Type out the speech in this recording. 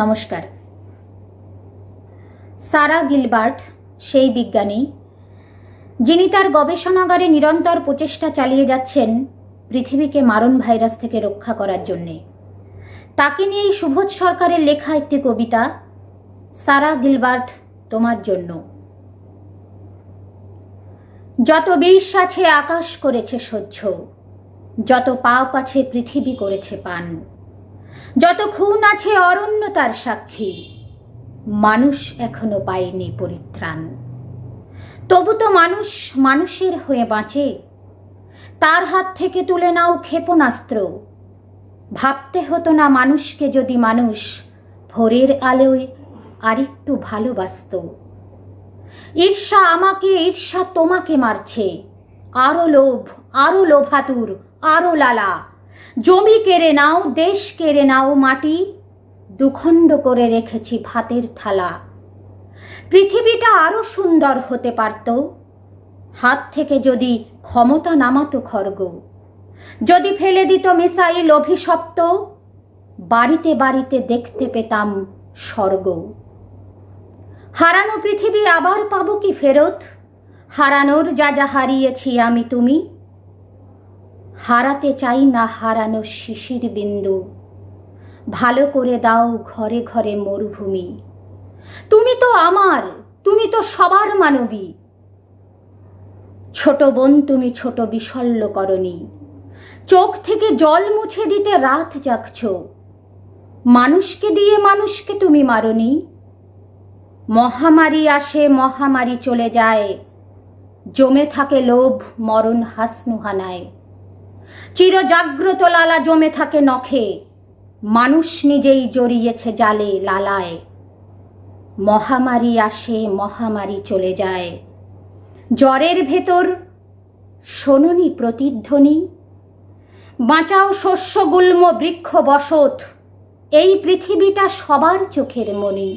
নমস্কার সারা গিলবার্ট সেই বিজ্ঞানী যিনি তার গবেষণাগারে নিরন্তর প্রচেষ্টা চালিয়ে যাচ্ছেন পৃথিবীকে মারণ ভাইরাস থেকে রক্ষা করার জন্যে তাকে নিয়ে সুবোধ সরকারের লেখা একটি কবিতা সারা গিলবার্ট তোমার জন্য যত বিষ আছে আকাশ করেছে সহ্য যত পাপ আছে পৃথিবী করেছে পান যত খুন আছে অরণ্য তার সাক্ষী মানুষ এখনো পায়নি পরিত্রাণ তবু তো মানুষ মানুষের হয়ে বাঁচে তার হাত থেকে তুলে নাও ক্ষেপণাস্ত্র ভাবতে হতো না মানুষকে যদি মানুষ ভোরের আলোয় আরেকটু ভালোবাসত ঈর্ষা আমাকে ঈর্ষা তোমাকে মারছে আরো লোভ আরো লোভাতুর আরও লালা জমি কেড়ে নাও দেশ কেড়ে নাও মাটি দুখণ্ড করে রেখেছি ভাতের থালা পৃথিবীটা আরও সুন্দর হতে পারত হাত থেকে যদি ক্ষমতা নামাতো খর্গ যদি ফেলে দিত মিসাইল অভিশপ্ত বাড়িতে বাড়িতে দেখতে পেতাম স্বর্গ হারানো পৃথিবী আবার পাবো কি ফেরত হারানোর যা যা হারিয়েছি আমি তুমি হারাতে চাই না হারানো শিশির বিন্দু ভালো করে দাও ঘরে ঘরে মরুভূমি তুমি তো আমার তুমি তো সবার মানবী ছোট বোন তুমি ছোট বিশল্য করণী চোখ থেকে জল মুছে দিতে রাত জাগছ মানুষকে দিয়ে মানুষকে তুমি মারনি মহামারী আসে মহামারী চলে যায় জমে থাকে লোভ মরণ হাসনুহানায় চিরজাগ্রত লালা জমে থাকে নখে মানুষ নিজেই জড়িয়েছে জালে লালায় মহামারী আসে মহামারী চলে যায় জ্বরের ভেতর শোননি প্রতিধ্বনি বাঁচাও শস্য গুল্ম বৃক্ষ বসত এই পৃথিবীটা সবার চোখের মনি